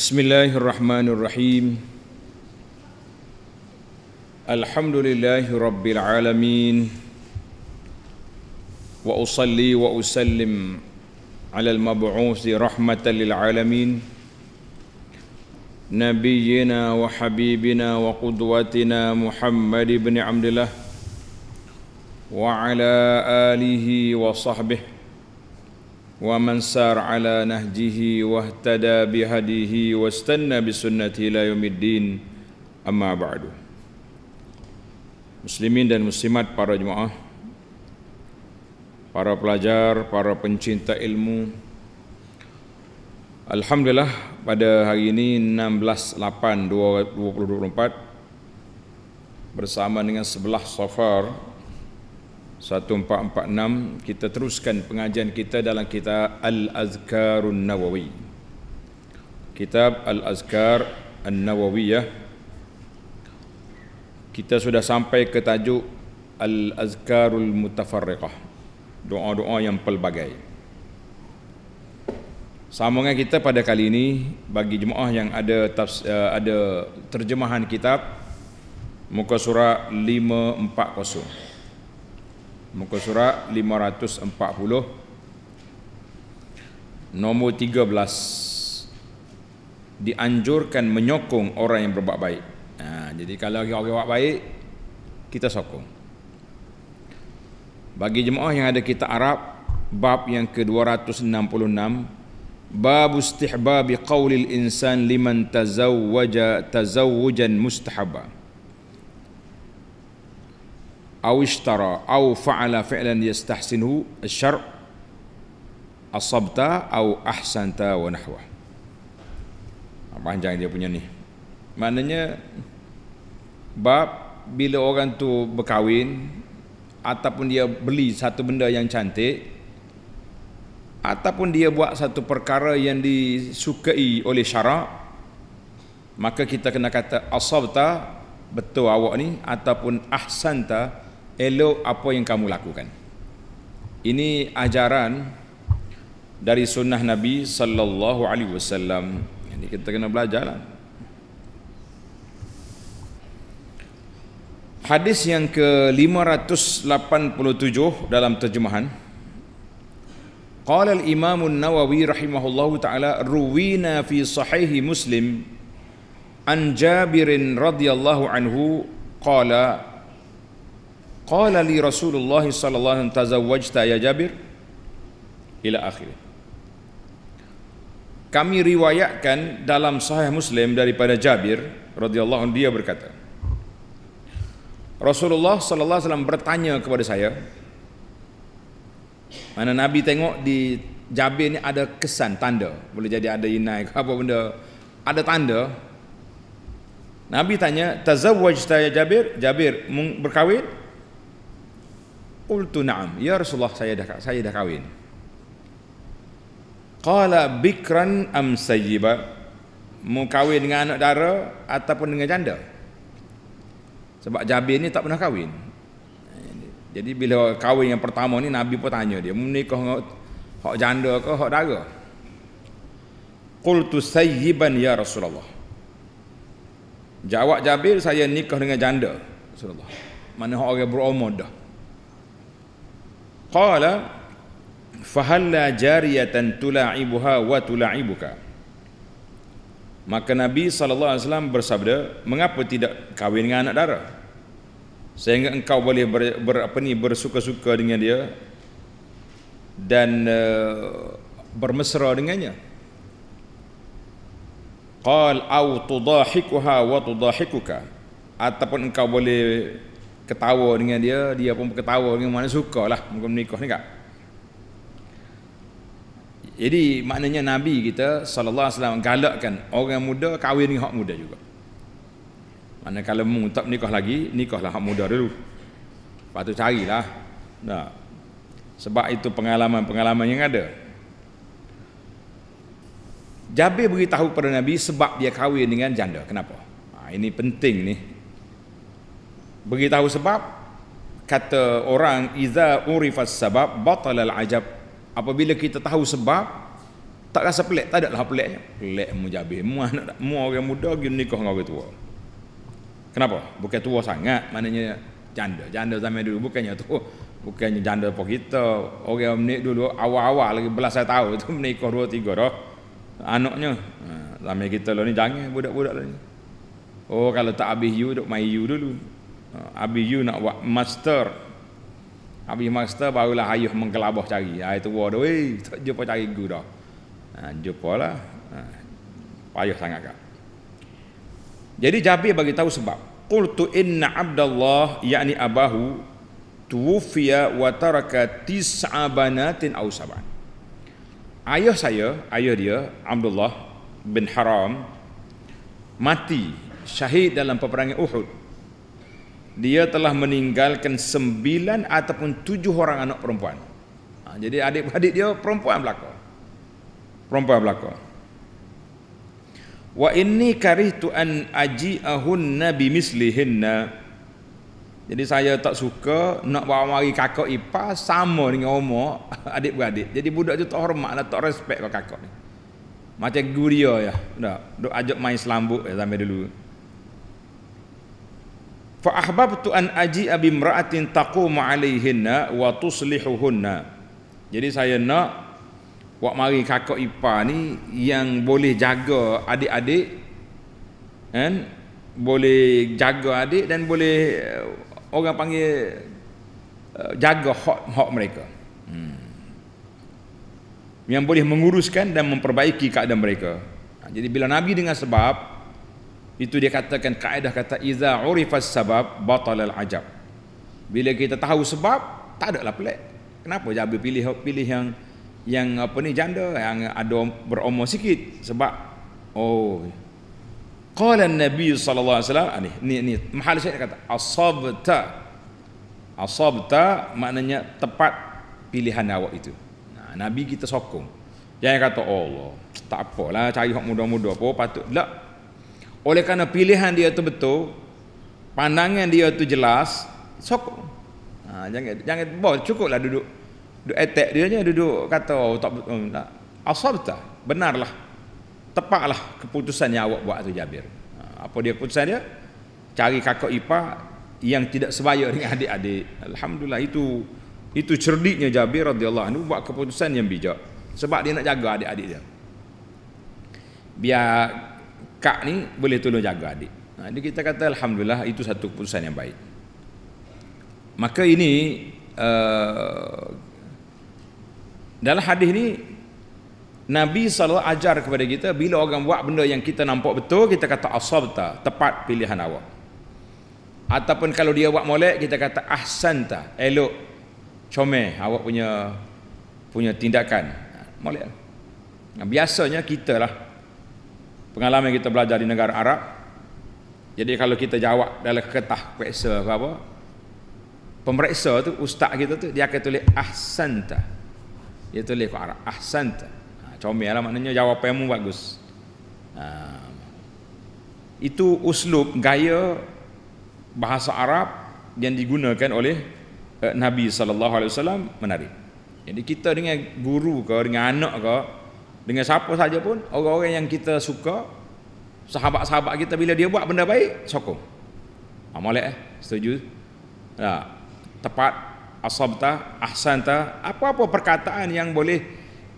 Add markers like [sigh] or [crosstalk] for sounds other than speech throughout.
بسم الله الرحمن الرحيم الحمد لله رب العالمين واصلي واسلم على المبعوث رحمه للعالمين نبينا وحبيبنا وقدوتنا محمد بن عبد الله وعلى اله وصحبه ومن سار على نهجه واهتدى بهديه واستنى بسنته الى يوم الدين اما بعد Muslimin dan muslimat para jemaah Para pelajar, para pencinta ilmu Alhamdulillah pada hari ini 16.8.2024 Bersama dengan sebelah sofar 1446 kita teruskan pengajian kita dalam kita Al-Azkarun Nawawi. Kitab Al-Azkar An-Nawawiyah. Kita sudah sampai ke tajuk Al-Azkarul Mutafarriqah. Doa-doa yang pelbagai. Sambungan kita pada kali ini bagi jemaah yang ada tafs, eh, ada terjemahan kitab muka surat 540 muka surat 540 nomor 13 dianjurkan menyokong orang yang berbuat baik ha, jadi kalau orang berbuat baik kita sokong bagi jemaah yang ada kita Arab bab yang ke-266 bab istihbab qaulil insan liman tazawwaja tazawujan mustahabah أو اشترى أو فعل فعلا يستحسنه الشرع أصبت أو أحسنت ونحوه panjang dia punya ni maknanya bab bila orang tu berkahwin ataupun dia beli satu benda yang cantik ataupun dia buat satu perkara yang disukai oleh syarak maka kita kena kata asabta betul awak ni ataupun ahsanta elok apa yang kamu lakukan. Ini ajaran dari sunnah Nabi sallallahu alaihi wasallam. Ini kita kena belajar. Lah. Hadis yang ke-587 dalam terjemahan Qala al-Imam nawawi rahimahullahu taala ruwina fi sahih Muslim an Jabir radhiyallahu anhu qala Qala li Rasulullah sallallahu alaihi Wasallam, tazawwajta ya Jabir ila akhir. Kami riwayatkan dalam Sahih Muslim daripada Jabir radhiyallahu anhu dia berkata Rasulullah sallallahu alaihi wasallam bertanya kepada saya mana Nabi tengok di Jabir ni ada kesan tanda boleh jadi ada inai ke apa benda ada tanda Nabi tanya tazawwajta ya Jabir Jabir berkahwin Qultu na'am Ya Rasulullah saya dah, saya dah kahwin Qala bikran am sayyiba Mu kahwin dengan anak dara Ataupun dengan janda Sebab Jabir ni tak pernah kahwin Jadi bila kahwin yang pertama ni Nabi pun tanya dia Mu nikah dengan Hak janda ke hak dara Qultu sayyiban ya Rasulullah Jawab Jabir saya nikah dengan janda Rasulullah Mana orang berumur dah Qala Fahalla jariyatan tula'ibuha wa tula'ibuka Maka Nabi Wasallam bersabda Mengapa tidak kahwin dengan anak dara Sehingga engkau boleh ber, ber, apa ni, bersuka-suka dengan dia Dan uh, bermesra dengannya Qal au tudahikuha wa tudahikuka Ataupun engkau boleh ketawa dengan dia, dia pun ketawa dengan mana suka lah muka menikah ni kak. Jadi maknanya Nabi kita sallallahu alaihi wasallam galakkan orang muda kahwin dengan hak muda juga. Mana kalau mu tak nikah lagi, nikahlah hak muda dulu. Lepas tu carilah. Nah. Sebab itu pengalaman-pengalaman yang ada. Jabir beritahu kepada Nabi sebab dia kahwin dengan janda. Kenapa? Ha, ini penting ni beritahu sebab kata orang iza urifas sabab batal al ajab apabila kita tahu sebab tak rasa pelik tak ada lah peliknya pelik mujabih mu anak mu orang muda gi nikah dengan orang tua kenapa bukan tua sangat maknanya janda janda zaman dulu bukannya tu bukannya janda apa kita orang menik dulu awal-awal lagi belasan tahu tu [laughs] menikah dua tiga dah anaknya ha, zaman kita lah ni jangan budak-budak lah ni oh kalau tak habis you duk main you dulu Uh, Abi you nak buat master. Abi master barulah ayuh menggelabah cari. Ha itu wah doi, tak jumpa cari guru dah. Ha jumpalah. Ha payah sangat kak. Jadi Jabir bagi tahu sebab. Qultu inna Abdullah yani abahu tuwfiya wa taraka tis'a banatin aw sab'an. Ayah saya, ayah dia Abdullah bin Haram mati syahid dalam peperangan Uhud dia telah meninggalkan sembilan ataupun tujuh orang anak perempuan. Ha, jadi adik-adik dia perempuan belaka. Perempuan belaka. Wa inni karihtu an aji'ahun nabi mislihinna. Jadi saya tak suka nak bawa mari kakak ipar sama dengan umur [laughs] adik-beradik. Jadi budak tu tak hormat lah, tak respect lah kakak ni. Macam guria ya. Tak, duk ajak main selambut ya, sampai dulu fa ahbabtu an aji abi imra'atin taqumu 'alayhinna wa tuslihuhunna jadi saya nak buat mari kakak ipar ni yang boleh jaga adik-adik kan boleh jaga adik dan boleh eh, orang panggil eh, jaga hak-hak mereka hmm. yang boleh menguruskan dan memperbaiki keadaan mereka ha, jadi bila nabi dengan sebab itu dia katakan kaedah kata iza urifas sabab batal al ajab bila kita tahu sebab tak ada lah pelik kenapa jadi pilih pilih yang yang apa ni janda yang ada berumur sikit sebab oh qala nabi sallallahu alaihi wasallam ah, ni ni, ni mahal saya kata asabta asabta maknanya tepat pilihan awak itu nah, nabi kita sokong jangan kata oh, Allah tak apalah cari hak muda-muda apa patut tak lah. Oleh karena pilihan dia itu betul, pandangan dia itu jelas, sokong. Ha, jangan jangan bo, cukuplah duduk duduk etek dia je duduk kata oh, tak um, tak. Asabta, benarlah. Tepatlah keputusan yang awak buat tu Jabir. Ha, apa dia keputusan dia? Cari kakak ipa yang tidak sebaya dengan [laughs] adik-adik. Alhamdulillah itu itu cerdiknya Jabir radhiyallahu anhu buat keputusan yang bijak sebab dia nak jaga adik-adik dia. Biar kak ni boleh tolong jaga adik. Jadi ha, kita kata Alhamdulillah itu satu keputusan yang baik. Maka ini uh, dalam hadis ni Nabi SAW ajar kepada kita bila orang buat benda yang kita nampak betul kita kata asabta tepat pilihan awak ataupun kalau dia buat molek kita kata ahsanta elok comel awak punya punya tindakan ha, molek lah. biasanya kita lah pengalaman kita belajar di negara Arab jadi kalau kita jawab dalam kertas periksa ke apa pemeriksa tu ustaz kita tu dia akan tulis ahsanta dia tulis ke Arab ahsanta ha, comel lah maknanya jawapanmu bagus ha. itu uslub gaya bahasa Arab yang digunakan oleh eh, Nabi sallallahu alaihi wasallam menarik. Jadi kita dengan guru ke dengan anak ke dengan siapa saja pun Orang-orang yang kita suka Sahabat-sahabat kita bila dia buat benda baik Sokong Amalik ha, eh Setuju nah, ha, Tepat Asabta Ahsanta Apa-apa perkataan yang boleh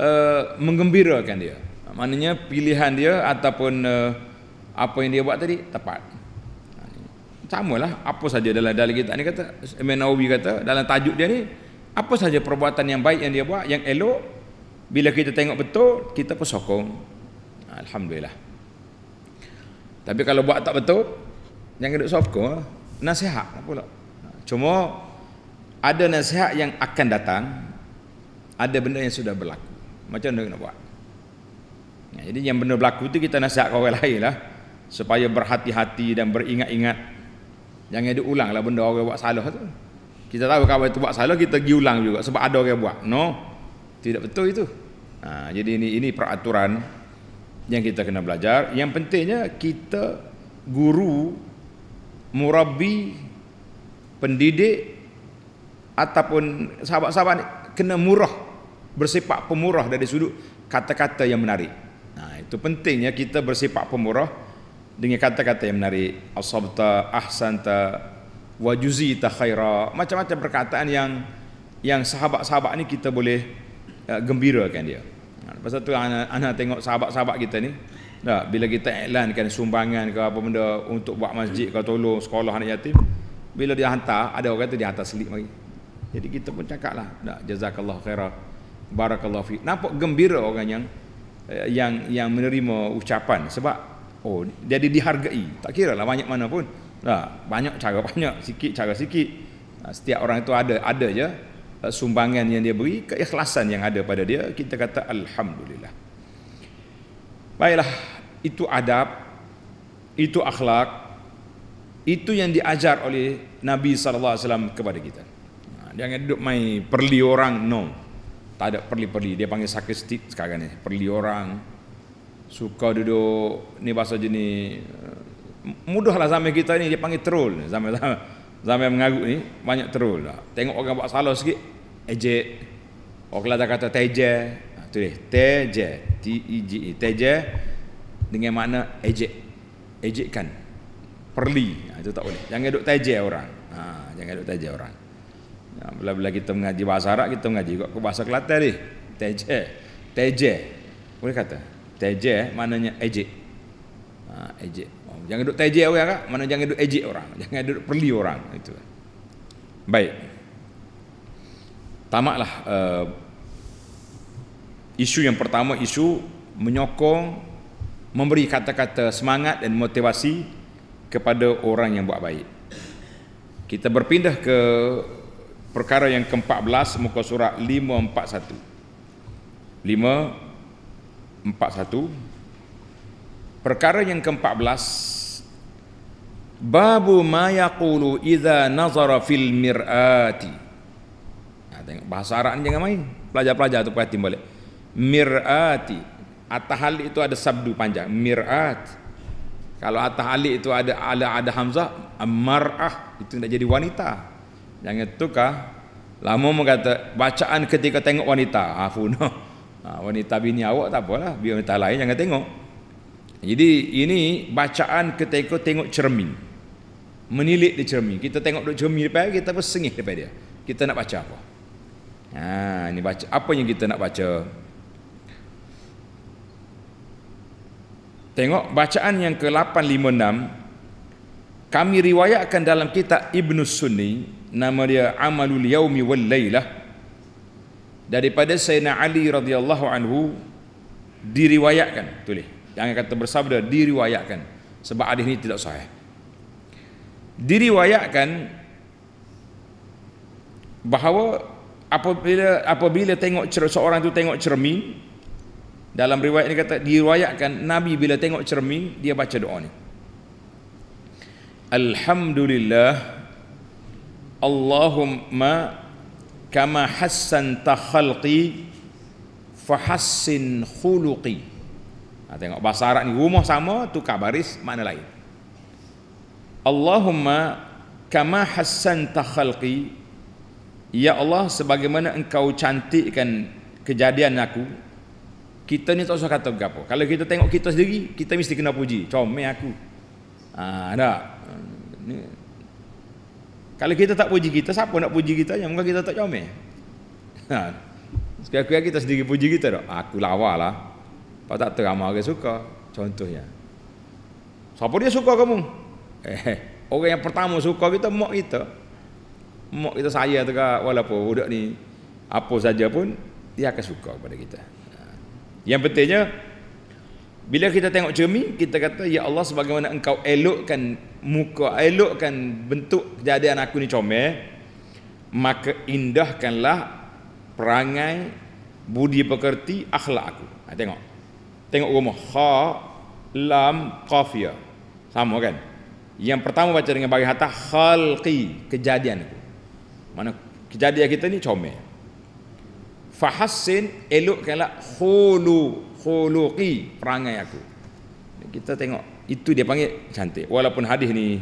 uh, Menggembirakan dia ha, Maknanya pilihan dia Ataupun uh, Apa yang dia buat tadi Tepat Sama lah Apa saja dalam dalil kita Ini kata Imam kata Dalam tajuk dia ni Apa saja perbuatan yang baik yang dia buat Yang elok bila kita tengok betul, kita pun sokong. Alhamdulillah. Tapi kalau buat tak betul, jangan duduk sokong. Ah. Nasihat pula. Cuma, ada nasihat yang akan datang, ada benda yang sudah berlaku. Macam mana kita nak buat? Nah, jadi yang benda berlaku itu kita nasihat ke orang lain lah. Supaya berhati-hati dan beringat-ingat. Jangan ulang lah benda orang buat salah tu. Kita tahu kalau itu buat salah, kita pergi ulang juga. Sebab ada orang buat. No. Tidak betul itu. Ha, jadi ini ini peraturan yang kita kena belajar. Yang pentingnya kita guru, murabi, pendidik ataupun sahabat-sahabat kena murah bersifat pemurah dari sudut kata-kata yang menarik. Nah, ha, itu pentingnya kita bersifat pemurah dengan kata-kata yang menarik. Asabta, ahsanta, wajuzita khaira, macam-macam perkataan yang yang sahabat-sahabat ni kita boleh uh, gembirakan dia. Pasal tu anak tengok sahabat-sahabat kita ni. Dah, bila kita iklankan sumbangan ke apa benda untuk buat masjid ke tolong sekolah anak yatim. Bila dia hantar, ada orang kata dia hantar selip lagi. Jadi kita pun cakap lah. Dah, jazakallah khairah. Barakallah fi. Nampak gembira orang yang eh, yang yang menerima ucapan sebab oh jadi dihargai tak kira lah banyak mana pun dah, banyak cara banyak sikit cara sikit setiap orang itu ada ada je Eh, sumbangan yang dia beri, keikhlasan yang ada pada dia, kita kata Alhamdulillah. Baiklah, itu adab, itu akhlak, itu yang diajar oleh Nabi SAW kepada kita. Ha, jangan duduk main perli orang, no. Tak ada perli-perli, dia panggil sakistik sekarang ni, perli orang. Suka duduk, ni bahasa jenis, eh, mudahlah zaman kita ni dia panggil troll, zaman-zaman. [laughs] Zaman mengaguk ni banyak troll lah. Tengok orang buat salah sikit, EJ Orang tak kata TJ ha, tu deh TJ t I j e TJ Dengan makna ejek Ejekkan Perli ha, Itu tak boleh Jangan duduk TJ orang ha, Jangan duduk TJ orang ha, Bila-bila kita mengaji bahasa Arab Kita mengaji kok ke bahasa Kelantan ni TJ TJ Boleh kata TJ maknanya ejek ha, Ejek oh, Jangan duduk TJ orang Mana jangan duduk ejek orang Jangan duduk perli orang Itu Baik tamatlah uh, isu yang pertama isu menyokong memberi kata-kata semangat dan motivasi kepada orang yang buat baik. Kita berpindah ke perkara yang ke-14 muka surat 541. 541 perkara yang ke-14 babu ma yaqulu idza nazara fil mir'ati tengok bahasa Arab ni jangan main. Pelajar-pelajar tu perhati balik. Mir'ati. Atahal itu ada sabdu panjang. Mir'at. Kalau atah alik itu ada ada ada hamzah, mar'ah itu tidak jadi wanita. Jangan tukar. Lama mengata bacaan ketika tengok wanita, afuna. Ah, [laughs] ha, ah, wanita bini awak tak apalah, biar wanita lain jangan tengok. Jadi ini bacaan ketika tengok cermin. Menilik di cermin. Kita tengok di cermin depan kita pun sengih depan dia. Kita nak baca apa? Ha, ini baca apa yang kita nak baca? Tengok bacaan yang ke-856 kami riwayatkan dalam kitab Ibn Sunni nama dia Amalul Yaumi wal Lailah daripada Sayyidina Ali radhiyallahu anhu diriwayatkan tulis jangan kata bersabda diriwayatkan sebab hadis ini tidak sahih diriwayatkan bahawa apabila apabila tengok seorang itu tengok cermin dalam riwayat ini kata diriwayatkan Nabi bila tengok cermin dia baca doa ni Alhamdulillah Allahumma kama hassan ta khalqi fahassin khuluqi ha, tengok bahasa Arab ni rumah sama tukar baris makna lain Allahumma kama hassan ta khalqi Ya Allah sebagaimana engkau cantikkan kejadian aku kita ni tak usah kata apa. Kalau kita tengok kita sendiri, kita mesti kena puji. Comel aku. Ah, ha, dak. Kalau kita tak puji kita, siapa nak puji kita? Yang muka kita tak comel. Ha. Sekali kita sendiri puji kita dak? Aku lawalah. Kalau tak teramah orang suka, contohnya. Siapa dia suka kamu? Eh, eh. orang yang pertama suka kita mak kita mak kita saya tu ke walaupun budak ni apa saja pun dia akan suka kepada kita ha. yang pentingnya bila kita tengok cermin kita kata ya Allah sebagaimana engkau elokkan muka elokkan bentuk kejadian aku ni comel maka indahkanlah perangai budi pekerti akhlak aku ha, tengok tengok rumah kha lam qafiyah sama kan yang pertama baca dengan bagi hatah khalqi kejadian aku mana kejadian kita ni comel. Fahassin elok elokkanlah khulu khuluqi perangai aku. Kita tengok itu dia panggil cantik. Walaupun hadis ni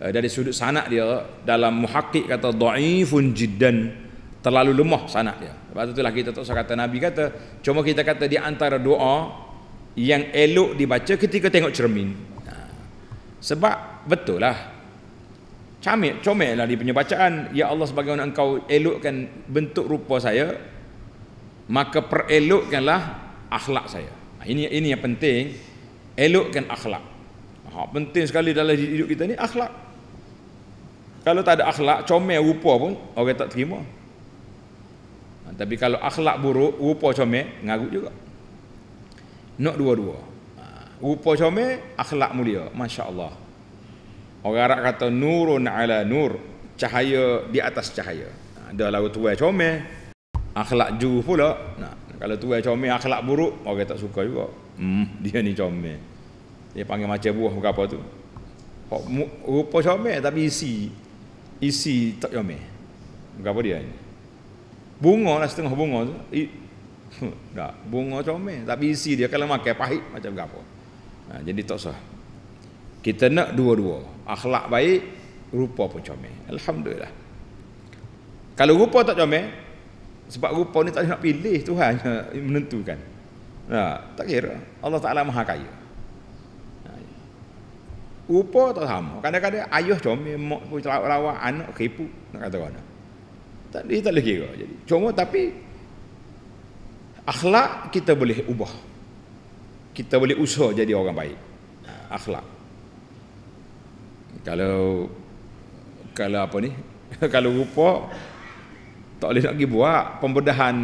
eh, dari sudut sanak dia dalam muhakik kata da'ifun jiddan terlalu lemah sanak dia. Sebab lah kita tak usah kata Nabi kata cuma kita kata di antara doa yang elok dibaca ketika tengok cermin. Sebab betul lah camik, comel lah dia punya bacaan Ya Allah sebagai orang engkau elokkan bentuk rupa saya maka perelokkanlah akhlak saya ha, ini ini yang penting elokkan akhlak ha, penting sekali dalam hidup kita ni akhlak kalau tak ada akhlak comel rupa pun orang tak terima ha, tapi kalau akhlak buruk rupa comel ngarut juga nak dua-dua ha, rupa comel akhlak mulia masya-Allah Orang Arab kata nurun ala nur, cahaya di atas cahaya. Ada ha, lagu tuai comel, akhlak ju pula. Nah, ha, kalau tuai comel akhlak buruk, orang tak suka juga. Hmm, [laughs] dia ni comel. Dia panggil macam buah ke apa tu. Rupa comel tapi isi isi tak comel. Apa dia ni? Bunga lah setengah bunga tu. I, [laughs] tak, bunga comel tapi isi dia kalau makan pahit macam apa. Nah, ha, jadi tak sah. Kita nak dua-dua. Akhlak baik, rupa pun comel. Alhamdulillah. Kalau rupa tak comel, sebab rupa ni tak nak pilih Tuhan menentukan. Nah, ha, tak kira. Allah Ta'ala maha kaya. Ha. Rupa tak sama. Kadang-kadang ayah comel, mak pun lawak anak keripu. Nak kata mana. Tak, dia tak boleh kira. Jadi, cuma tapi akhlak kita boleh ubah. Kita boleh usaha jadi orang baik. Ha, akhlak kalau kalau apa ni [laughs] kalau rupa tak boleh nak pergi buat pembedahan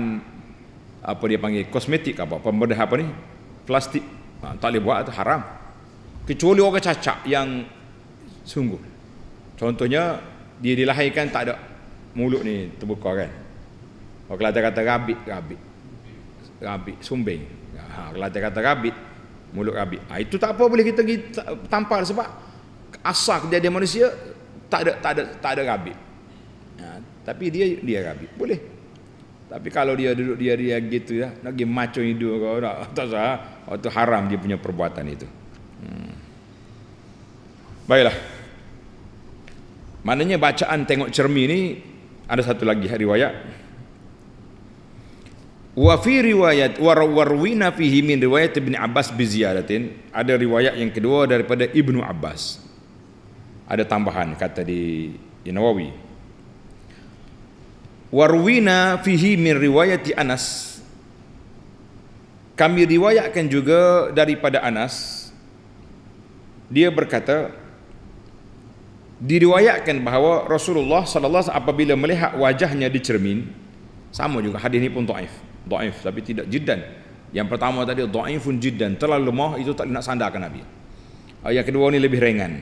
apa dia panggil kosmetik apa pembedahan apa ni plastik ha, tak boleh buat itu haram kecuali orang cacat yang sungguh contohnya dia dilahirkan tak ada mulut ni terbuka kan orang ha, kelata kata rabit rabit rabit sumbing ha, kelata kata rabit mulut rabit ha, itu tak apa boleh kita pergi tampal sebab asal kejadian manusia tak ada tak ada tak ada rabi. Ha, tapi dia dia rabi. Boleh. Tapi kalau dia duduk dia dia gitu ya, nak pergi macam hidup kau tak tak sah. Itu haram dia punya perbuatan itu. Hmm. Baiklah. Maknanya bacaan tengok cermin ni ada satu lagi riwayat. Wa fi riwayat warwina fihi min riwayat ibnu Abbas bi ziyadatin ada riwayat yang kedua daripada Ibnu Abbas ada tambahan kata di Inawawi Warwina fihi min riwayati Anas kami riwayatkan juga daripada Anas dia berkata diriwayatkan bahawa Rasulullah sallallahu alaihi wasallam apabila melihat wajahnya di cermin sama juga hadis ini pun dhaif dhaif tapi tidak jiddan yang pertama tadi dhaifun jiddan terlalu lemah itu tak nak sandarkan Nabi yang kedua ini lebih ringan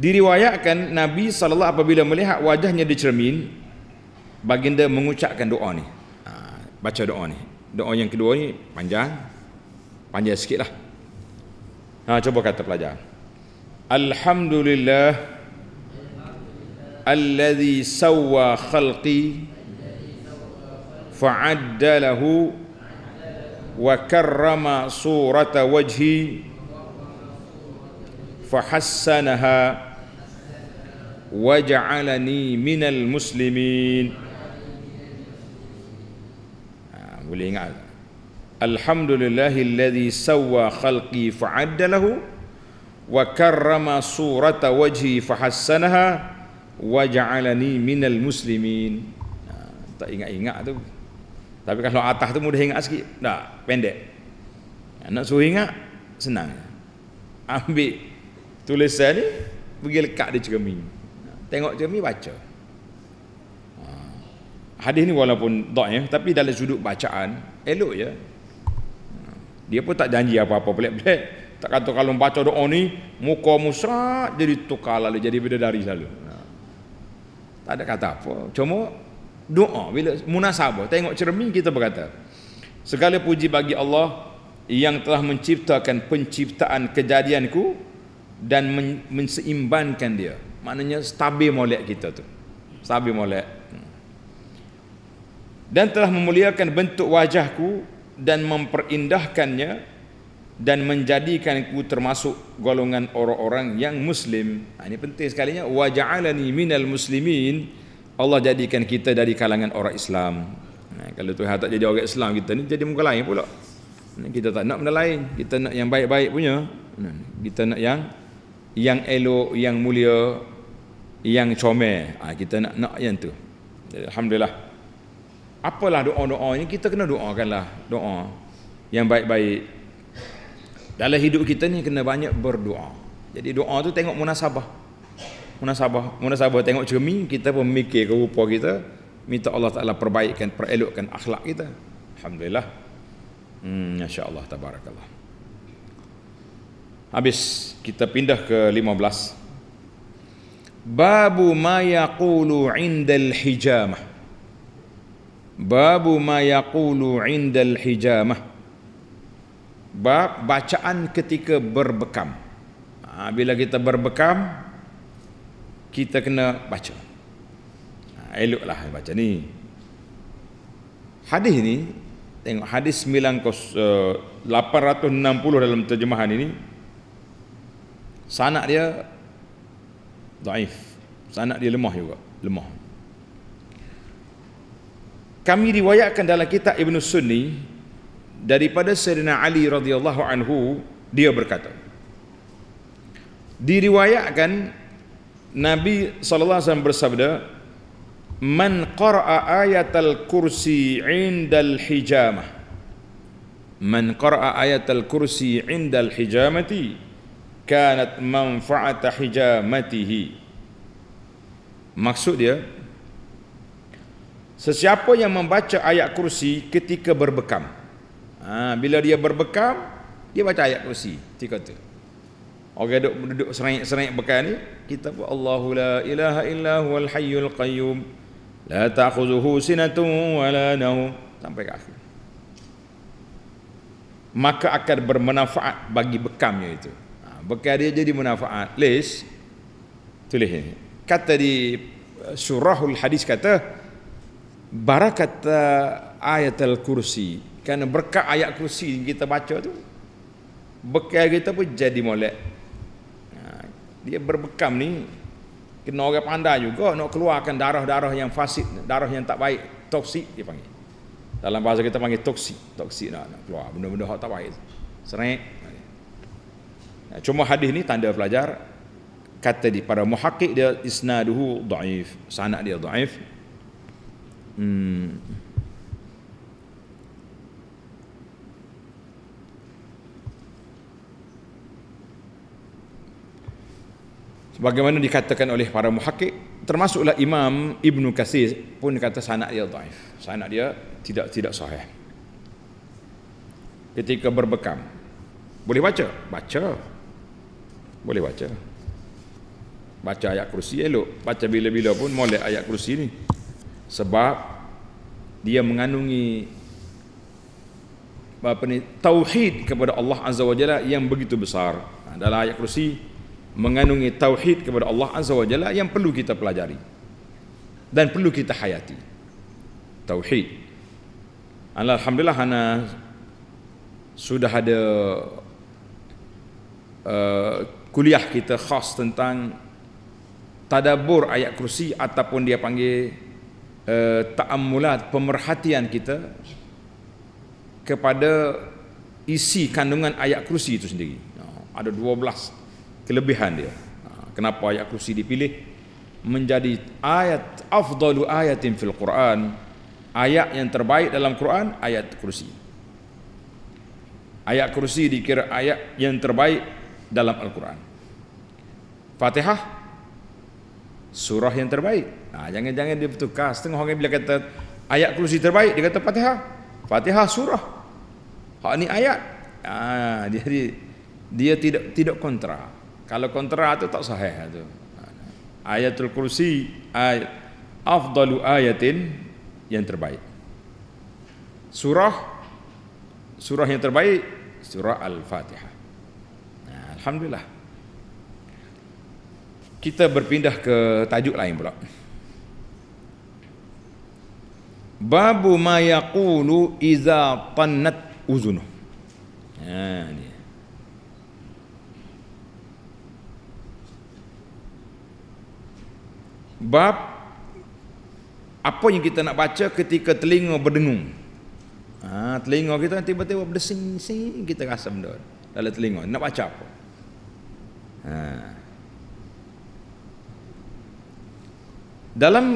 Diriwayatkan Nabi SAW apabila melihat wajahnya di cermin Baginda mengucapkan doa ni ha, Baca doa ni Doa yang kedua ni panjang Panjang sikit lah ha, Cuba kata pelajar Alhamdulillah Alladhi sawwa khalqi Fa'addalahu Wa karrama surata wajhi Fahassanaha Fahassanaha waj'alani minal muslimin ha, boleh ingat alhamdulillahilladzi sawwa khalqi fa'addalahu wa karrama surata wajhi fahassanaha waj'alani minal muslimin ha, tak ingat-ingat tu tapi kalau atas tu mudah ingat sikit dah pendek ah, nak suruh ingat senang ambil tulisan ni pergi lekat di cermin Tengok cermin baca ha. Hadis ni walaupun ya, Tapi dalam sudut bacaan Elok ya ha. Dia pun tak janji apa-apa pelik-pelik Tak kata kalau baca doa ni Muka musrah jadi tukar lalu Jadi beda dari selalu ha. Tak ada kata apa Cuma doa bila munasabah Tengok cermin kita berkata Segala puji bagi Allah yang telah menciptakan penciptaan kejadianku dan menseimbangkan dia maknanya stabil molek kita tu stabil molek dan telah memuliakan bentuk wajahku dan memperindahkannya dan menjadikan ku termasuk golongan orang-orang yang muslim nah, ha, ini penting sekali nya. sekalinya waja'alani minal muslimin Allah jadikan kita dari kalangan orang Islam nah, ha, kalau Tuhan tak jadi orang Islam kita ni jadi muka lain pula ha, kita tak nak benda lain kita nak yang baik-baik punya kita nak yang yang elok yang mulia yang comel. Ha, kita nak nak yang tu. Alhamdulillah. Apalah doa-doa ini kita kena doakanlah doa yang baik-baik. Dalam hidup kita ni kena banyak berdoa. Jadi doa tu tengok munasabah. Munasabah, munasabah tengok cermin kita pun mikir ke rupa kita, minta Allah Taala perbaikkan, perelokkan akhlak kita. Alhamdulillah. Hmm, masya-Allah tabarakallah. Habis kita pindah ke 15. Babu ma yaqulu inda al-hijamah Babu ma yaqulu inda al-hijamah Bab bacaan ketika berbekam ha, Bila kita berbekam Kita kena baca ha, Eloklah baca ni Hadis ni Tengok hadis 960 eh, dalam terjemahan ini Sanak dia daif sanak dia lemah juga lemah kami riwayatkan dalam kitab Ibn Sunni daripada Sayyidina Ali radhiyallahu anhu dia berkata diriwayatkan Nabi sallallahu alaihi bersabda man qara'a al kursi indal hijamah man qara'a al kursi indal hijamati kanat manfaat hijamatihi maksud dia sesiapa yang membaca ayat kursi ketika berbekam ha, bila dia berbekam dia baca ayat kursi ketika tu orang duduk duduk serengek-serengek bekam ni kita buat Allahu la ilaha illa huwal qayyum la ta'khudhuhu sinatun wala nawm sampai ke akhir maka akan bermanfaat bagi bekamnya itu bekal dia jadi manfaat list tulis ini kata di eh, surahul hadis kata barakat eh, Al kursi kerana berkat ayat kursi yang kita baca tu bekal kita pun jadi molek ha, dia berbekam ni kena orang pandai juga nak keluarkan darah-darah yang fasid darah yang tak baik toksik dia panggil dalam bahasa kita panggil toksik toksik nak, nak keluar benda-benda hak tak baik serik Cuma hadis ni tanda pelajar kata di para muhakkik dia isnaduhu dhaif, sanad dia dhaif. Hmm. Sebagaimana dikatakan oleh para muhakkik termasuklah Imam Ibn Kasir pun kata sanad dia dhaif. Sanad dia tidak tidak sahih. Ketika berbekam. Boleh baca? Baca. Boleh baca Baca ayat kursi elok Baca bila-bila pun molek ayat kursi ni Sebab Dia mengandungi apa ni, Tauhid kepada Allah Azza wa Jalla Yang begitu besar ha, Dalam ayat kursi Mengandungi tauhid kepada Allah Azza wa Jalla Yang perlu kita pelajari Dan perlu kita hayati Tauhid Alhamdulillah Hana sudah ada uh, kuliah kita khas tentang tadabur ayat kursi ataupun dia panggil uh, eh, ta'amulat pemerhatian kita kepada isi kandungan ayat kursi itu sendiri ha, ada 12 kelebihan dia ha, kenapa ayat kursi dipilih menjadi ayat afdalu ayatin fil Quran ayat yang terbaik dalam Quran ayat kursi ayat kursi dikira ayat yang terbaik dalam Al-Quran. Fatihah, surah yang terbaik. Nah, jangan-jangan dia bertukar. Setengah orang bila kata ayat kursi terbaik, dia kata Fatihah. Fatihah surah. Hak ni ayat. Ah, [laughs] jadi dia tidak tidak kontra. Kalau kontra itu tak sahih tu. Ayatul Kursi ayat afdalu ayatin yang terbaik. Surah surah yang terbaik surah Al-Fatihah. Alhamdulillah. Kita berpindah ke tajuk lain pula. Babu ma yaqulu iza tanat uzunu. Ha ni. Bab apa yang kita nak baca ketika telinga berdengung. Ha, telinga kita tiba-tiba berdesing-sing kita rasa benda dalam telinga. Nak baca apa? Ha. Dalam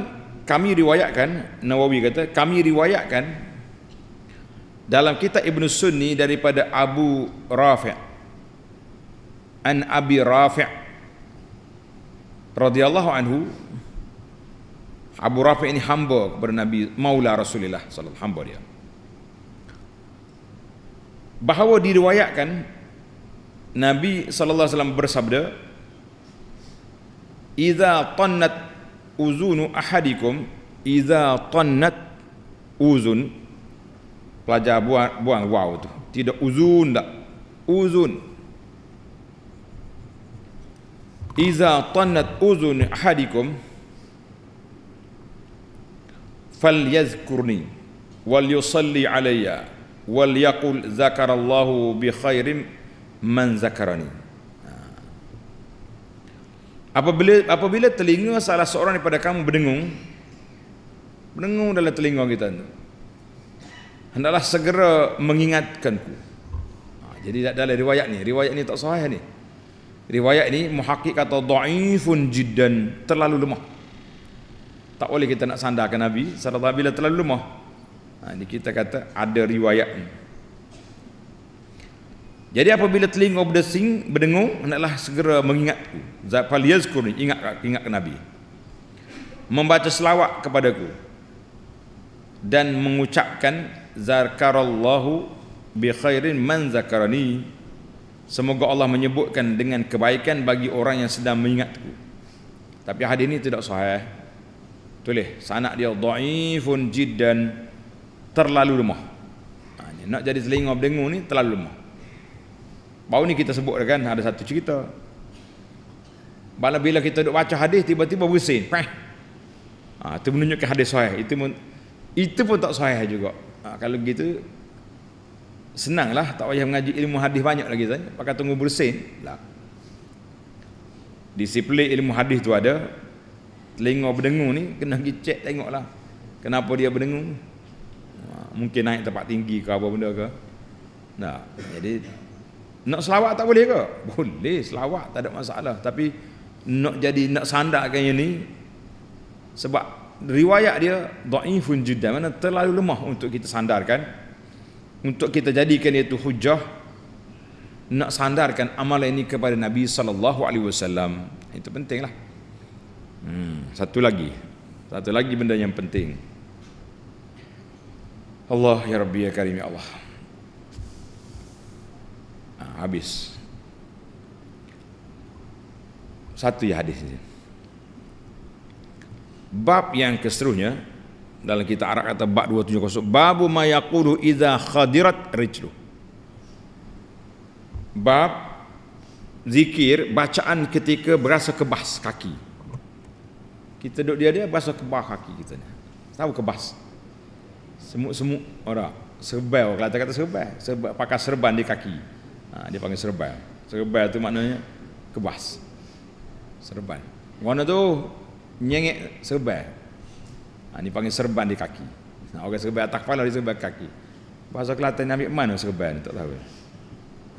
kami riwayatkan Nawawi kata kami riwayatkan dalam kitab Ibn Sunni daripada Abu Rafi' an Abi Rafi' radhiyallahu anhu Abu Rafi' ini hamba kepada Nabi Maula Rasulullah sallallahu alaihi wasallam hamba dia bahawa diriwayatkan Nabi sallallahu alaihi wasallam bersabda Idza tannat uzunu ahadikum idza tannat uzun pelajar buang, buang wow tu tidak uzun tak uzun idza tannat uzun ahadikum falyazkurni wal yusalli alayya wal yaqul zakarallahu bi khairin man zakarani apabila apabila telinga salah seorang daripada kamu berdengung berdengung dalam telinga kita itu hendaklah segera mengingatkanku ha, jadi ada riwayat ni riwayat ni tak sahih ni riwayat ni muhakik atau da'ifun jiddan terlalu lemah tak boleh kita nak sandarkan Nabi Sebab bila terlalu lemah ha, Ini kita kata ada riwayat ni. Jadi apabila telinga berdesing, berdengung, hendaklah segera mengingatku. Zafal yazkurni, ingat, ingat ke Nabi. Membaca selawat kepadaku. Dan mengucapkan, zakarallahu bi khairin man zakarani. Semoga Allah menyebutkan dengan kebaikan bagi orang yang sedang mengingatku. Tapi hadis ini tidak sahih. Tulis, sanak dia da'ifun jiddan terlalu lemah. Ha, Nak jadi selingkuh berdengung ni terlalu lemah. Baru ni kita sebut kan ada satu cerita. Bila bila kita duk baca hadis tiba-tiba bersih. Pah. Ha, itu menunjukkan hadis sahih. Itu men, itu pun tak sahih juga. Ha, kalau gitu, senanglah tak payah mengaji ilmu hadis banyak lagi saya. Pakai tunggu bersih. Lah. Disiplin ilmu hadis tu ada. Telinga berdengung ni kena pergi cek tengoklah. Kenapa dia berdengung? Ha, mungkin naik tempat tinggi ke apa benda ke. Nah, jadi nak selawat tak boleh ke? Boleh selawat tak ada masalah tapi nak jadi nak sandarkan yang ni sebab riwayat dia dhaifun juddan mana terlalu lemah untuk kita sandarkan untuk kita jadikan itu hujah nak sandarkan amalan ini kepada Nabi sallallahu alaihi wasallam itu pentinglah hmm satu lagi satu lagi benda yang penting Allah ya rabbi ya karim ya Allah habis. Satu ya hadis ini. Bab yang keserunya dalam kitab Arab kata bab 270 babu ma yaqulu idza khadirat rijlu. Bab zikir bacaan ketika berasa kebas kaki. Kita duduk dia dia berasa kebas kaki kita ni. Tahu kebas. Semut-semut orang serbel kata kata serbel, serbel pakai serban di kaki ha, dia panggil serban serban tu maknanya kebas serban warna tu nyengek serban ha, ni panggil serban di kaki nah, orang serban atas kepala dia serban kaki bahasa Kelantan Nabi mana serban tak tahu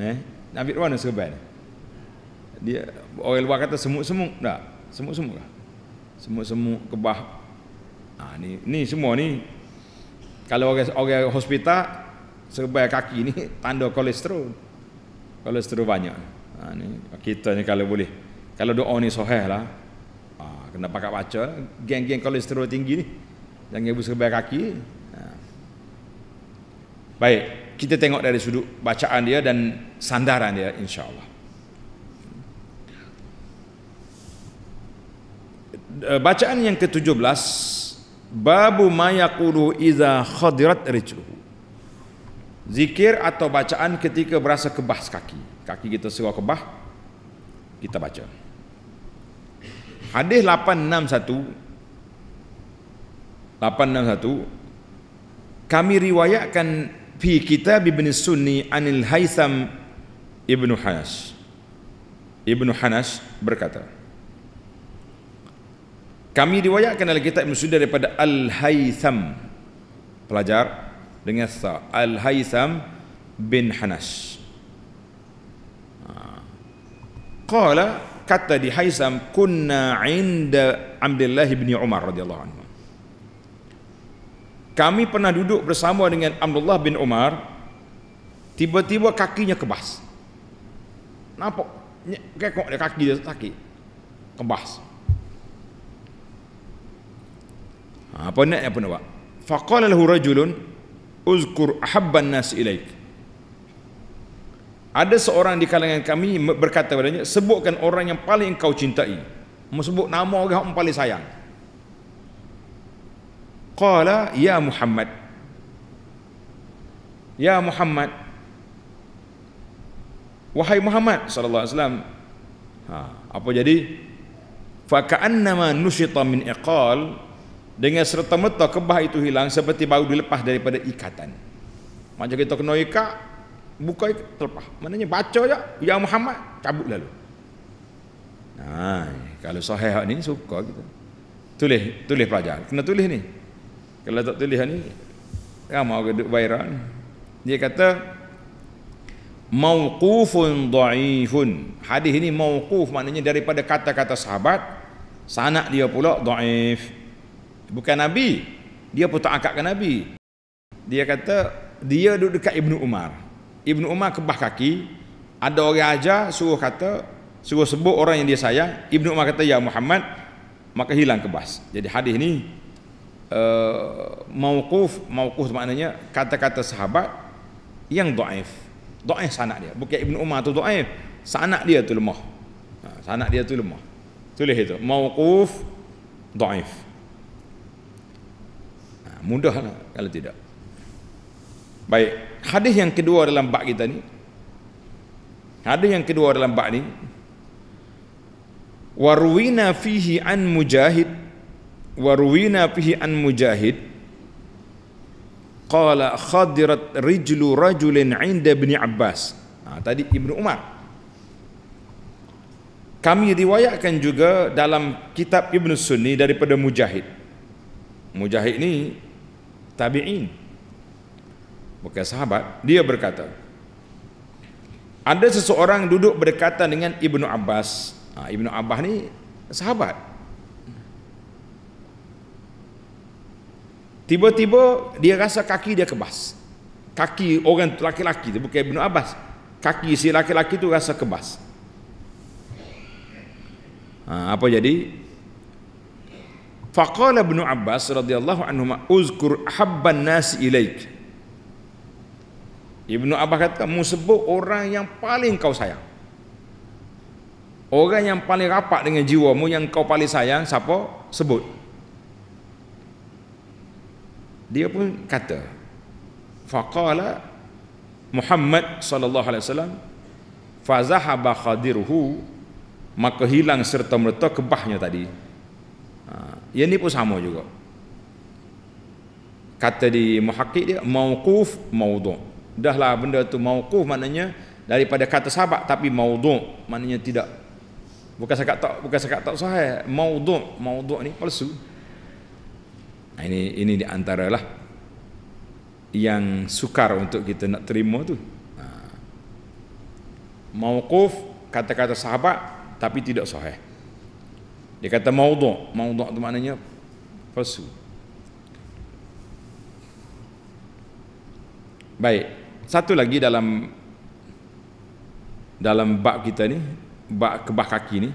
eh Nabi mana serban dia orang luar kata semut-semut tak semut-semut lah semut-semut kebah ha, ni, ni semua ni kalau orang, orang hospital serban kaki ni tanda kolesterol kalau seteru banyak ha, ni, kita ni kalau boleh kalau doa ni soheh lah ha, kena pakai baca geng-geng kolesterol tinggi ni jangan ibu sebelah kaki ha. baik kita tengok dari sudut bacaan dia dan sandaran dia insya Allah. E, bacaan yang ke-17 babu mayakulu iza khadirat rijluhu zikir atau bacaan ketika berasa kebah kaki. Kaki kita serau kebah, kita baca. Hadis 861 861 kami riwayatkan fi kitab Ibn Sunni Anil Haytham Ibn Hanas Ibn Hanas berkata kami riwayatkan dalam kitab Ibn Sunni daripada Al Haytham pelajar dengan sa al haisam bin hanas ha. qala kata di haisam kunna inda abdullah bin umar radhiyallahu anhu kami pernah duduk bersama dengan abdullah bin umar tiba-tiba kakinya kebas nampak kekok dia kaki dia sakit kebas ha, apa nak apa nak buat faqala lahu rajulun uzkur ahabban nas ilaik ada seorang di kalangan kami berkata padanya sebutkan orang yang paling engkau cintai sebut nama orang yang paling sayang qala ya muhammad ya muhammad wahai muhammad sallallahu alaihi wasallam ha apa jadi fa ka'annama nushita min iqal dengan serta merta kebah itu hilang seperti baru dilepas daripada ikatan macam kita kena ikat buka ikat terlepas maknanya baca je ya Muhammad cabut lalu nah kalau sahih ini suka kita tulis tulis pelajar kena tulis ni kalau tak tulis ni ramai orang duduk viral dia kata mauqufun dhaifun hadis ini mauquf maknanya daripada kata-kata sahabat sanak dia pula dhaif bukan Nabi. Dia pun tak angkat ke Nabi. Dia kata, dia duduk dekat Ibnu Umar. Ibnu Umar kebah kaki, ada orang ajar, suruh kata, suruh sebut orang yang dia sayang. Ibnu Umar kata, ya Muhammad, maka hilang kebas. Jadi hadis ni, uh, mauquf, mauquf maknanya, kata-kata sahabat yang do'if. Do'if sanak dia. Bukan Ibnu Umar tu do'if. Sanak dia tu lemah. Ha, sanak dia tu lemah. Tulis itu. Mauquf, do'if mudahlah kalau tidak baik hadis yang kedua dalam bab kita ni hadis yang kedua dalam bab ni warwina fihi an mujahid warwina fihi an mujahid qala khadirat rijlu rajulin inda ibn abbas ha, tadi ibnu umar kami riwayatkan juga dalam kitab ibnu Sunni daripada Mujahid. Mujahid ni tabi'in bukan sahabat dia berkata ada seseorang duduk berdekatan dengan Ibnu Abbas ha, Ibnu Abbas ni sahabat tiba-tiba dia rasa kaki dia kebas kaki orang laki-laki, tu bukan Ibnu Abbas kaki si laki-laki tu rasa kebas ha, apa jadi faqala ibnu abbas radhiyallahu anhu ma uzkur habban nas ilaik Ibn abbas kata kamu sebut orang yang paling kau sayang orang yang paling rapat dengan jiwamu yang kau paling sayang siapa sebut dia pun kata faqala Muhammad sallallahu alaihi wasallam fazahaba khadiruhu maka hilang serta merta kebahnya tadi yang ni pun sama juga. Kata di muhakik dia, mauquf maudu' dahlah benda tu mauquf maknanya daripada kata sahabat tapi maudhu' maknanya tidak bukan sekat tak bukan sekat tak sahih maudhu' maudhu' ni palsu nah, ini ini di antaralah yang sukar untuk kita nak terima tu nah. Ha. mauquf kata-kata sahabat tapi tidak sahih dia kata maudhu', maudhu' tu maknanya palsu. Baik. Satu lagi dalam dalam bak kita ni, bak kebah kaki ni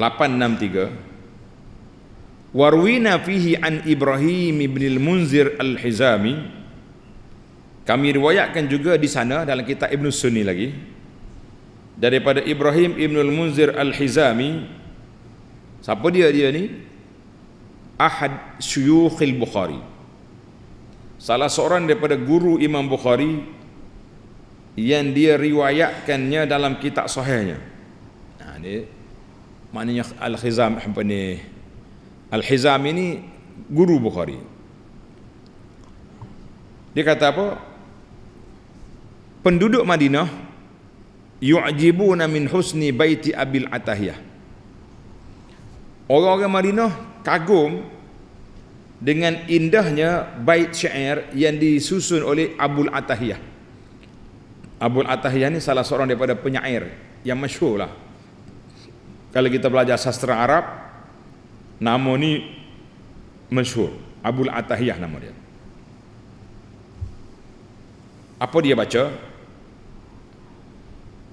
863 Warwina fihi an Ibrahim ibn al-Munzir al-Hizami kami riwayatkan juga di sana dalam kitab Ibn Sunni lagi daripada Ibrahim Ibnul Munzir Al-Hizami siapa dia dia ni ahad al Bukhari salah seorang daripada guru Imam Bukhari yang dia riwayatkannya dalam kitab sahihnya nah ha, ni maknanya Al-Hizam ni Al-Hizam ini guru Bukhari dia kata apa penduduk Madinah yu'jibuna min husni baiti abil atahiyah orang-orang Madinah kagum dengan indahnya bait syair yang disusun oleh Abul Atahiyah Abul Atahiyah ni salah seorang daripada penyair yang masyhur lah kalau kita belajar sastra Arab nama ni masyhur Abul Atahiyah nama dia apa dia baca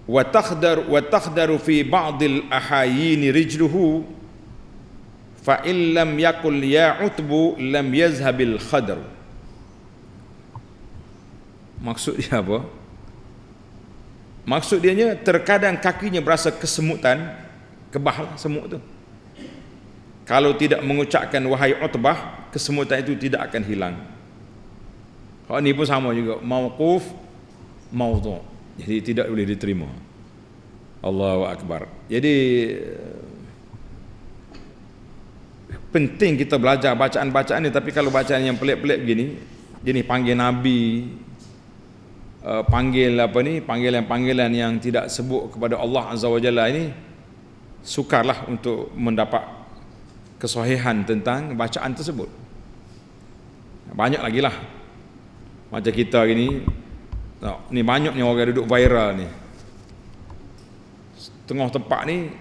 wa takhdar wa takhdaru fi ba'dil ahayini rijluhu fa in lam yakul ya utbu lam yazhabil khadr maksud dia apa maksud dia nya terkadang kakinya berasa kesemutan kebah semut tu kalau tidak mengucapkan wahai utbah kesemutan itu tidak akan hilang kalau ni pun sama juga mauquf maudhu' Jadi tidak boleh diterima. Allahu akbar. Jadi penting kita belajar bacaan-bacaan ini tapi kalau bacaan yang pelik-pelik begini jenis panggil nabi eh, panggil apa ni panggilan-panggilan yang tidak sebut kepada Allah azza wajalla ini sukarlah untuk mendapat kesahihan tentang bacaan tersebut banyak lagi lah macam kita ini tak, ni banyaknya orang duduk viral ni. Tengah tempat ni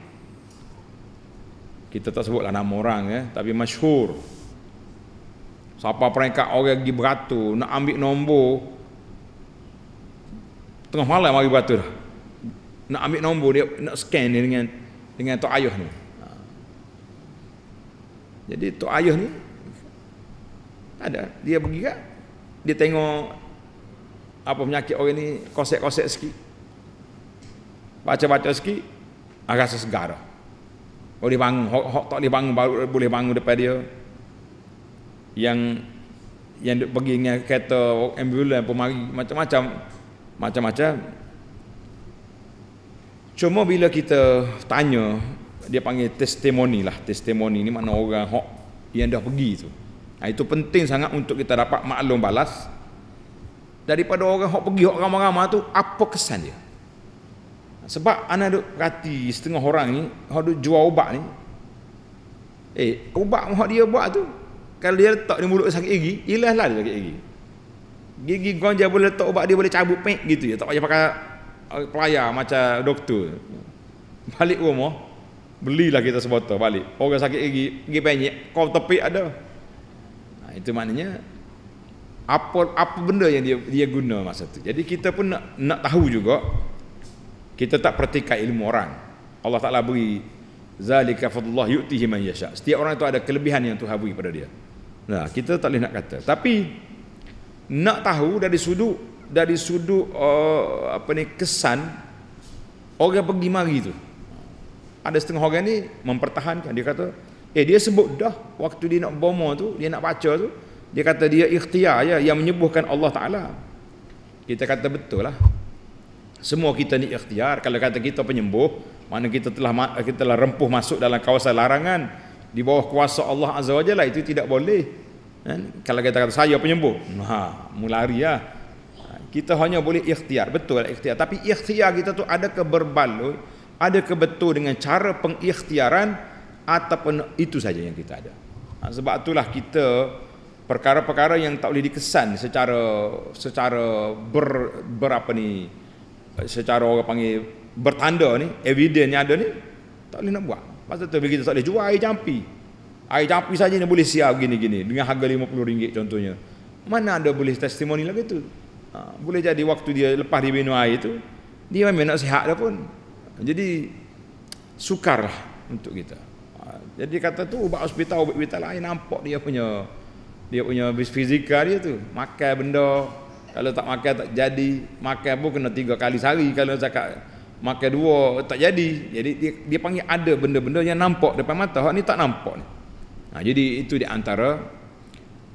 kita tak sebutlah nama orang ya, tapi masyhur. Siapa peringkat orang pergi beratur, nak ambil nombor tengah malam mari beratur dah. Nak ambil nombor dia nak scan ni dengan dengan Tok Ayuh ni. Ha. Jadi Tok Ayuh ni ada, dia pergi kan? Dia tengok apa penyakit orang ini kosek-kosek sikit baca-baca sikit ah, rasa segar boleh oh, bangun hok, hok tak boleh bangun baru boleh bangun depan dia yang yang pergi dengan kereta ambulans pemari macam-macam macam-macam cuma bila kita tanya dia panggil testimoni lah testimoni ni mana orang hok yang dah pergi tu nah, itu penting sangat untuk kita dapat maklum balas daripada orang hok pergi hok ramai-ramai tu apa kesan dia sebab anak duk perhati setengah orang ni hok duk jual ubat ni eh ubat hok dia buat tu kalau dia letak di mulut sakit gigi ilahlah dia sakit gigi gigi gonja boleh letak ubat dia boleh cabut pek gitu ya tak payah pakai eh, pelayar macam doktor balik rumah belilah kita sebotol balik orang sakit gigi gigi penyek kau tepi ada itu maknanya apa apa benda yang dia dia guna masa tu. Jadi kita pun nak nak tahu juga kita tak pertikai ilmu orang. Allah Taala beri zalika fadlullah yu'tihi man yasha. Setiap orang itu ada kelebihan yang Tuhan beri pada dia. Nah, kita tak boleh nak kata. Tapi nak tahu dari sudut dari sudut uh, apa ni kesan orang pergi mari tu. Ada setengah orang ni mempertahankan dia kata, "Eh, dia sebut dah waktu dia nak bomo tu, dia nak baca tu, dia kata dia ikhtiar ya yang menyembuhkan Allah Taala. Kita kata betul lah. Semua kita ni ikhtiar. Kalau kata kita penyembuh, mana kita telah kita telah rempuh masuk dalam kawasan larangan di bawah kuasa Allah Azza wa Jalla itu tidak boleh. Dan kalau kita kata saya penyembuh, nah, mulari lah. Kita hanya boleh ikhtiar, betul lah ikhtiar. Tapi ikhtiar kita tu ada keberbaloi, ada kebetul dengan cara pengikhtiaran ataupun itu saja yang kita ada. Ha, sebab itulah kita perkara-perkara yang tak boleh dikesan secara secara ber, berapa ni secara orang panggil bertanda ni eviden yang ada ni tak boleh nak buat pasal tu begitu tak boleh jual air campi air campi saja ni boleh siap gini-gini dengan harga RM50 contohnya mana ada boleh testimoni lagi tu ha, boleh jadi waktu dia lepas dia minum air tu dia memang nak sihat dah pun jadi sukar lah untuk kita ha, jadi kata tu ubat hospital ubat hospital lain nampak dia punya dia punya habis fizikal dia tu makan benda kalau tak makan tak jadi makan pun kena tiga kali sehari kalau cakap makan dua tak jadi jadi dia, dia panggil ada benda-benda yang nampak depan mata hak ni tak nampak ni nah, ha, jadi itu di antara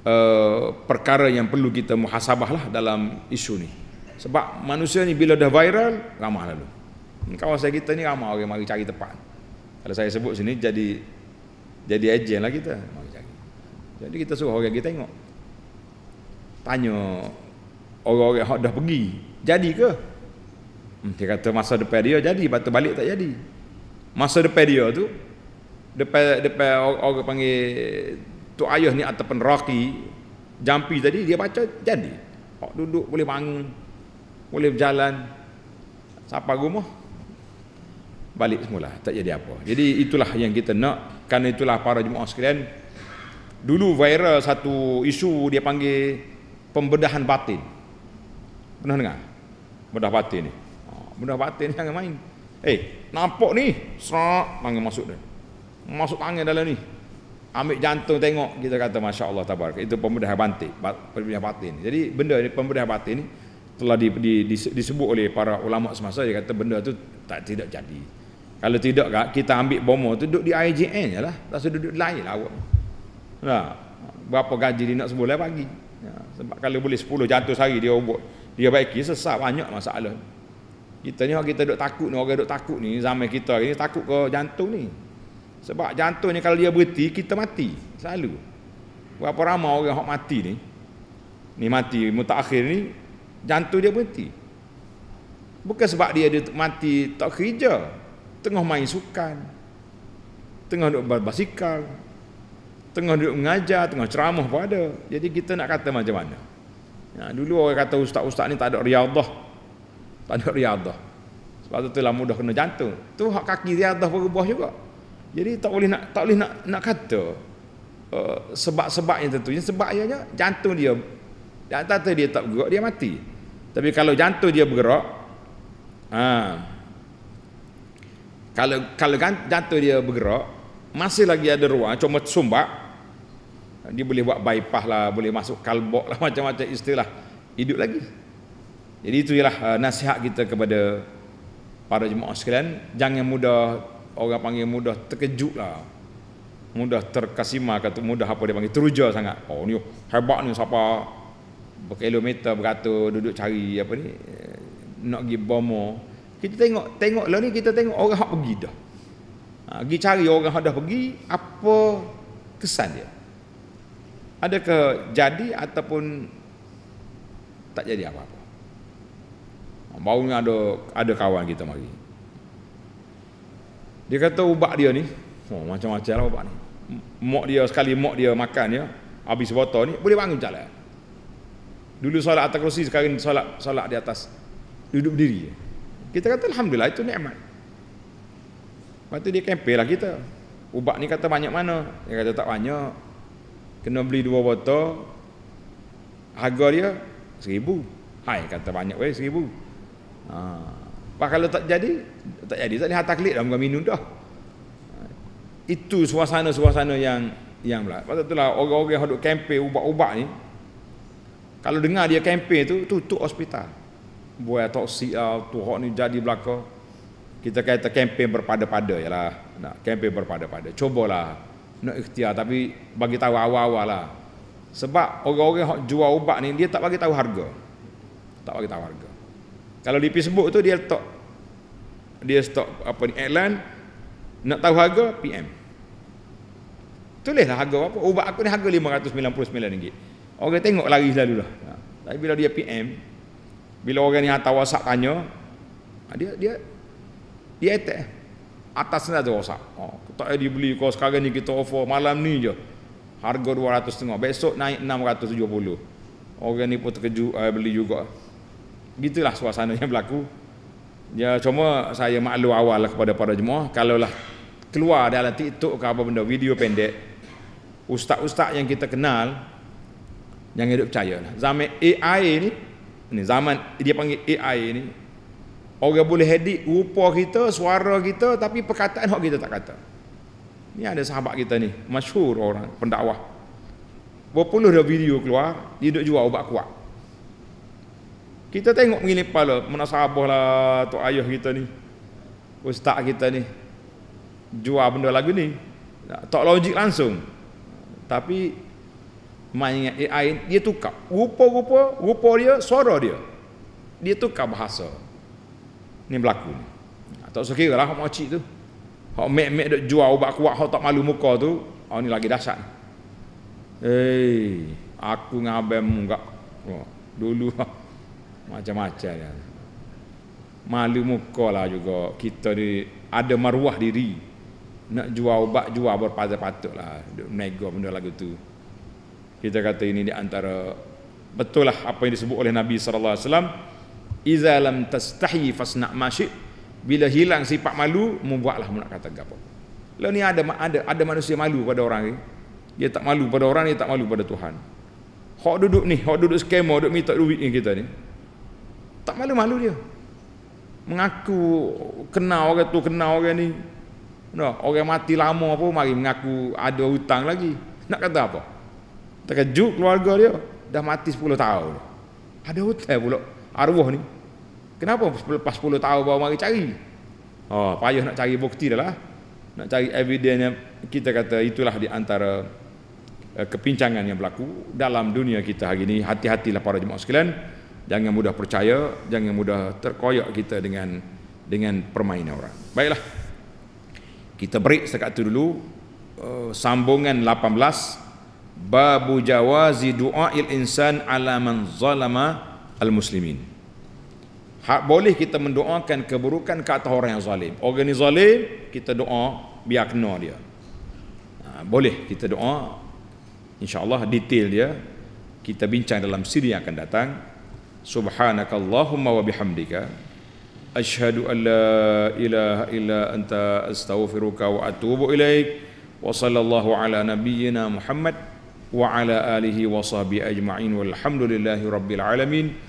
uh, perkara yang perlu kita muhasabah lah dalam isu ni sebab manusia ni bila dah viral ramah lalu hmm, kawasan kita ni ramah orang mari cari tempat kalau saya sebut sini jadi jadi ejen lah kita jadi kita suruh orang pergi tengok. Tanya orang-orang yang dah pergi, jadi ke? Hmm, dia kata masa depan dia jadi, lepas balik tak jadi. Masa depan dia tu, depan, depan orang, orang panggil tu ayah ni ataupun raki, jampi tadi, dia baca, jadi. Orang duduk boleh bangun, boleh berjalan, sapa rumah, balik semula, tak jadi apa. Jadi itulah yang kita nak, Karena itulah para jemaah sekalian, Dulu viral satu isu dia panggil pembedahan batin. Pernah dengar? Bedah batin ni. Ha, bedah batin ni [laughs] jangan main. Eh, nampak ni, serak panggil masuk dia. Masuk tangan dalam ni. Ambil jantung tengok, kita kata Masya Allah tabar. Itu pembedahan batin. Pembedahan batin. Jadi benda ni, pembedahan batin ni, telah di, di, di, disebut oleh para ulama semasa, dia kata benda tu tak tidak jadi. Kalau tidak, kita ambil bomo tu duduk di IJN je lah. Tak duduk lain lah awak. Nah, berapa gaji dia nak sebulan pagi. Ya, sebab kalau boleh 10 jatuh sehari dia buat dia baiki sesak banyak masalah. Kita ni orang kita duk takut ni, orang duk takut ni zaman kita ini takut ke jantung ni. Sebab ni kalau dia berhenti kita mati selalu. Berapa ramai orang hok mati ni? Ni mati mutakhir ni jantung dia berhenti. Bukan sebab dia dia mati tak kerja. Tengah main sukan. Tengah duk berbasikal tengah duduk mengajar, tengah ceramah pada. Jadi kita nak kata macam mana? Ya, dulu orang kata ustaz-ustaz ni tak ada riadah. Tak ada riadah. Sebab tu lah dah kena jantung. Tu hak kaki riadah berubah juga. Jadi tak boleh nak tak boleh nak nak kata uh, sebab-sebab yang tentunya sebab ianya jantung dia dan tata dia tak bergerak dia mati. Tapi kalau jantung dia bergerak ha, kalau kalau jantung dia bergerak masih lagi ada ruang cuma sumbak dia boleh buat bypass lah boleh masuk kalbok lah [laughs] macam-macam istilah hidup lagi jadi itu ialah uh, nasihat kita kepada para jemaah sekalian jangan mudah orang panggil mudah terkejut lah mudah terkasima kata mudah apa dia panggil teruja sangat oh ni hebat ni siapa berkilometer beratus duduk cari apa ni eh, nak pergi bomo kita tengok tengok lah ni kita tengok orang hak pergi dah Ha, pergi cari orang yang dah pergi, apa kesan dia? Adakah jadi ataupun tak jadi apa-apa? Baru ni ada, ada kawan kita mari. Dia kata ubat dia ni, oh, macam-macam lah ubat ni. Mok dia, sekali mok dia makan ya, habis botol ni, boleh bangun jalan. Dulu solat atas kerusi, sekarang solat, solat di atas. Duduk berdiri. Kita kata Alhamdulillah itu nikmat. Lepas tu dia kempel lah kita. Ubat ni kata banyak mana? Dia kata tak banyak. Kena beli dua botol. Harga dia seribu. Hai kata banyak weh seribu. Ha. Lepas kalau tak jadi, tak jadi. Tak lihat taklit dah bukan minum dah. Itu suasana-suasana yang yang pula. Lepas tu lah orang-orang yang duduk kempel ubat-ubat ni. Kalau dengar dia kempel tu, tutup hospital. Buat toksik lah, tu ni jadi belakang kita kata kempen berpada-pada ialah nak kempen berpada-pada cubalah nak ikhtiar tapi bagi tahu awal-awal lah sebab orang-orang yang jual ubat ni dia tak bagi tahu harga tak bagi tahu harga kalau di Facebook tu dia letak dia stok apa ni iklan nak tahu harga PM tulislah harga apa ubat aku ni harga RM599 orang tengok lari selalu lah ha. tapi bila dia PM bila orang ni hantar WhatsApp tanya ha, dia dia di ete atas ni ada rosak oh, tak ada dibeli kau sekarang ni kita offer malam ni je harga dua ratus setengah besok naik enam ratus tujuh puluh. orang ni pun terkejut eh, beli juga gitulah suasana yang berlaku ya cuma saya maklum awal lah kepada para jemaah kalaulah keluar dalam tiktok ke apa benda video pendek ustaz-ustaz yang kita kenal jangan hidup percaya lah zaman AI ni ni zaman dia panggil AI ni Orang boleh edit rupa kita, suara kita tapi perkataan hak kita tak kata. Ni ada sahabat kita ni, masyhur orang pendakwah. Berpuluh dah video keluar, dia duk jual ubat kuat. Kita tengok mengilip kepala, mana sahabat lah tok ayah kita ni. Ustaz kita ni. Jual benda lagu ni. Tak logik langsung. Tapi main AI dia tukar rupa-rupa, rupa dia, suara dia. Dia tukar bahasa ni berlaku ni. Tak usah kira lah hak makcik tu. Hak mek-mek duk jual ubat kuat hak tak malu muka tu, oh ni lagi dahsyat. Hei, aku dengan abang enggak. Oh, dulu lah. macam-macam ya, Malu muka lah juga kita ni ada maruah diri nak jual ubat jual berpatut patut lah duk menego benda lagu tu. Kita kata ini di antara betul lah apa yang disebut oleh Nabi sallallahu alaihi wasallam iza lam tastahi fasna masyid bila hilang sifat malu membuatlah nak kata gapo lah ni ada ada ada manusia malu pada orang ni dia tak malu pada orang dia tak malu pada Tuhan hok duduk ni hok duduk skema duduk minta duit ni kita ni tak malu-malu dia mengaku kenal orang tu kenal orang ni no, orang mati lama apa mari mengaku ada hutang lagi nak kata apa terkejut keluarga dia dah mati 10 tahun ada hutang pula arwah ni kenapa lepas 10 tahun baru mari cari oh payah nak cari bukti dah lah nak cari evidence yang kita kata itulah di antara uh, kepincangan yang berlaku dalam dunia kita hari ini hati-hatilah para jemaah sekalian jangan mudah percaya jangan mudah terkoyak kita dengan dengan permainan orang baiklah kita break sekat itu dulu uh, sambungan 18 babu jawazi doa il insan ala man zalama al muslimin Hak boleh kita mendoakan keburukan ke atas orang yang zalim. Orang ni zalim, kita doa biar kena dia. Ha, boleh kita doa. InsyaAllah detail dia. Kita bincang dalam siri yang akan datang. Subhanakallahumma wa bihamdika. Ashadu an la ilaha illa anta astaghfiruka wa atubu ilaik. Wa sallallahu ala nabiyyina Muhammad. Wa ala alihi wa sahbihi ajma'in. Walhamdulillahi rabbil alamin.